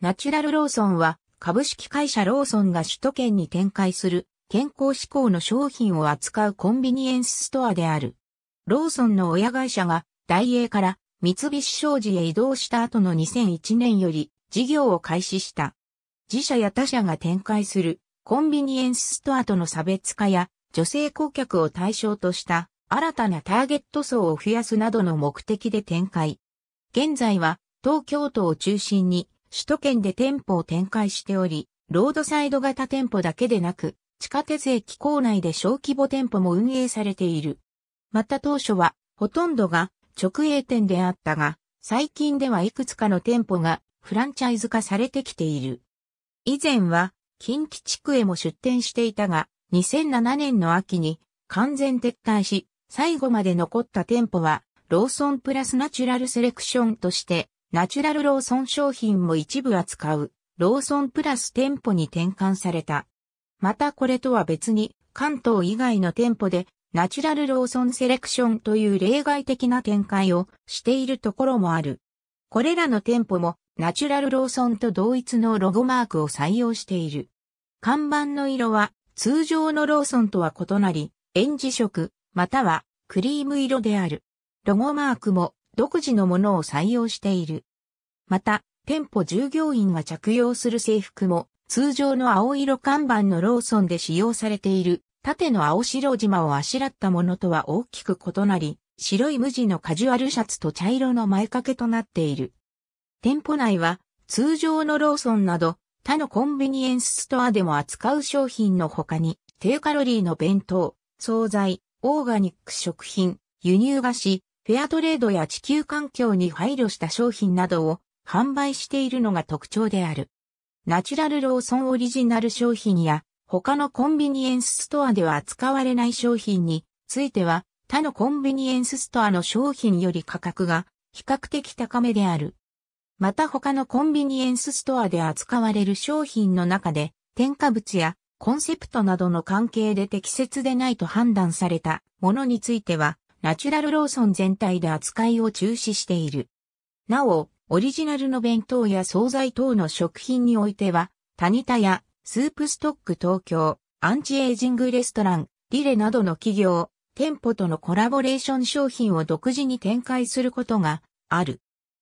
ナチュラルローソンは株式会社ローソンが首都圏に展開する健康志向の商品を扱うコンビニエンスストアである。ローソンの親会社がダイエーから三菱商事へ移動した後の2001年より事業を開始した。自社や他社が展開するコンビニエンスストアとの差別化や女性顧客を対象とした新たなターゲット層を増やすなどの目的で展開。現在は東京都を中心に首都圏で店舗を展開しており、ロードサイド型店舗だけでなく、地下鉄駅構内で小規模店舗も運営されている。また当初は、ほとんどが直営店であったが、最近ではいくつかの店舗がフランチャイズ化されてきている。以前は、近畿地区へも出店していたが、2007年の秋に完全撤退し、最後まで残った店舗は、ローソンプラスナチュラルセレクションとしてナチュラルローソン商品も一部扱う、ローソンプラス店舗に転換された。またこれとは別に、関東以外の店舗で、ナチュラルローソンセレクションという例外的な展開をしているところもある。これらの店舗も、ナチュラルローソンと同一のロゴマークを採用している。看板の色は、通常のローソンとは異なり、エンジ色、またはクリーム色である。ロゴマークも独自のものを採用している。また、店舗従業員が着用する制服も、通常の青色看板のローソンで使用されている、縦の青白島をあしらったものとは大きく異なり、白い無地のカジュアルシャツと茶色の前掛けとなっている。店舗内は、通常のローソンなど、他のコンビニエンスストアでも扱う商品の他に、低カロリーの弁当、惣菜、オーガニック食品、輸入菓子、フェアトレードや地球環境に配慮した商品などを販売しているのが特徴である。ナチュラルローソンオリジナル商品や他のコンビニエンスストアでは扱われない商品については他のコンビニエンスストアの商品より価格が比較的高めである。また他のコンビニエンスストアで扱われる商品の中で添加物やコンセプトなどの関係で適切でないと判断されたものについてはナチュラルローソン全体で扱いを中止している。なお、オリジナルの弁当や惣菜等の食品においては、タニタやスープストック東京、アンチエイジングレストラン、リレなどの企業、店舗とのコラボレーション商品を独自に展開することがある。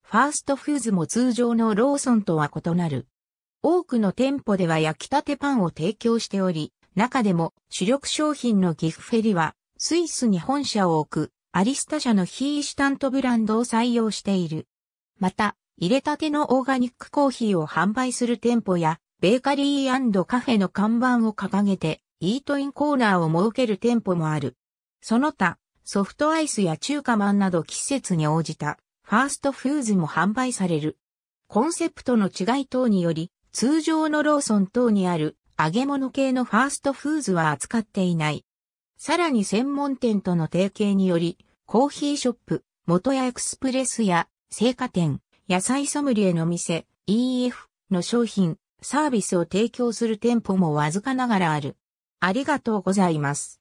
ファーストフーズも通常のローソンとは異なる。多くの店舗では焼きたてパンを提供しており、中でも主力商品のギフフェリはスイスに本社を置く、アリスタ社のー・イシュタントブランドを採用している。また、入れたてのオーガニックコーヒーを販売する店舗や、ベーカリーカフェの看板を掲げて、イートインコーナーを設ける店舗もある。その他、ソフトアイスや中華まんなど季節に応じた、ファーストフーズも販売される。コンセプトの違い等により、通常のローソン等にある揚げ物系のファーストフーズは扱っていない。さらに専門店との提携により、コーヒーショップ、元屋エクスプレスや、生果店、野菜ソムリエの店、EF の商品、サービスを提供する店舗もわずかながらある。ありがとうございます。